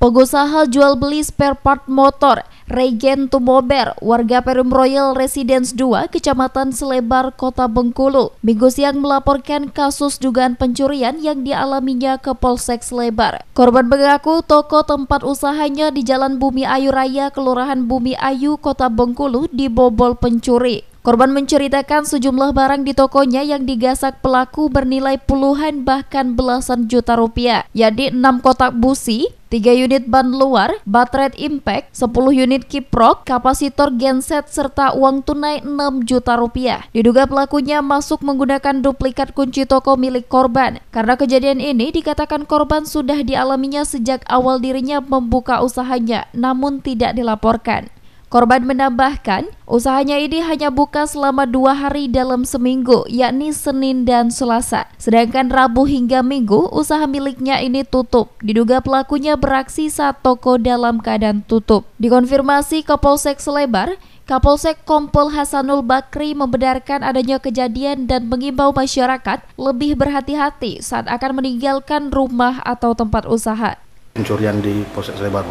Pengusaha jual beli spare part motor Regen Tumober, warga Perum Royal Residence 2, Kecamatan Selebar, Kota Bengkulu, minggu siang melaporkan kasus dugaan pencurian yang dialaminya ke Polsek Selebar. Korban mengaku toko tempat usahanya di Jalan Bumi Ayu Raya, Kelurahan Bumi Ayu, Kota Bengkulu dibobol pencuri. Korban menceritakan sejumlah barang di tokonya yang digasak pelaku bernilai puluhan bahkan belasan juta rupiah, yakni 6 kotak busi, 3 unit ban luar, baterai impact, 10 unit kiprok, kapasitor genset, serta uang tunai 6 juta rupiah. Diduga pelakunya masuk menggunakan duplikat kunci toko milik korban. Karena kejadian ini dikatakan korban sudah dialaminya sejak awal dirinya membuka usahanya, namun tidak dilaporkan. Korban menambahkan, usahanya ini hanya buka selama dua hari dalam seminggu, yakni Senin dan Selasa. Sedangkan Rabu hingga Minggu, usaha miliknya ini tutup. Diduga pelakunya beraksi saat toko dalam keadaan tutup. Dikonfirmasi ke Polsek Selebar, Kapolsek Kompol Hasanul Bakri membenarkan adanya kejadian dan mengimbau masyarakat lebih berhati-hati saat akan meninggalkan rumah atau tempat usaha. Pencurian di Polsek Selebar,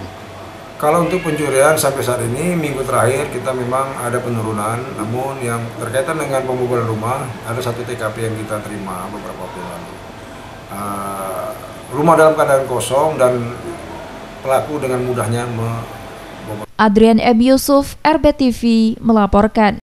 kalau untuk pencurian sampai saat ini minggu terakhir kita memang ada penurunan, namun yang berkaitan dengan pembobolan rumah ada satu TKP yang kita terima beberapa waktu lalu. Uh, rumah dalam keadaan kosong dan pelaku dengan mudahnya membobol. Adrian M. Yusuf, RBTV melaporkan.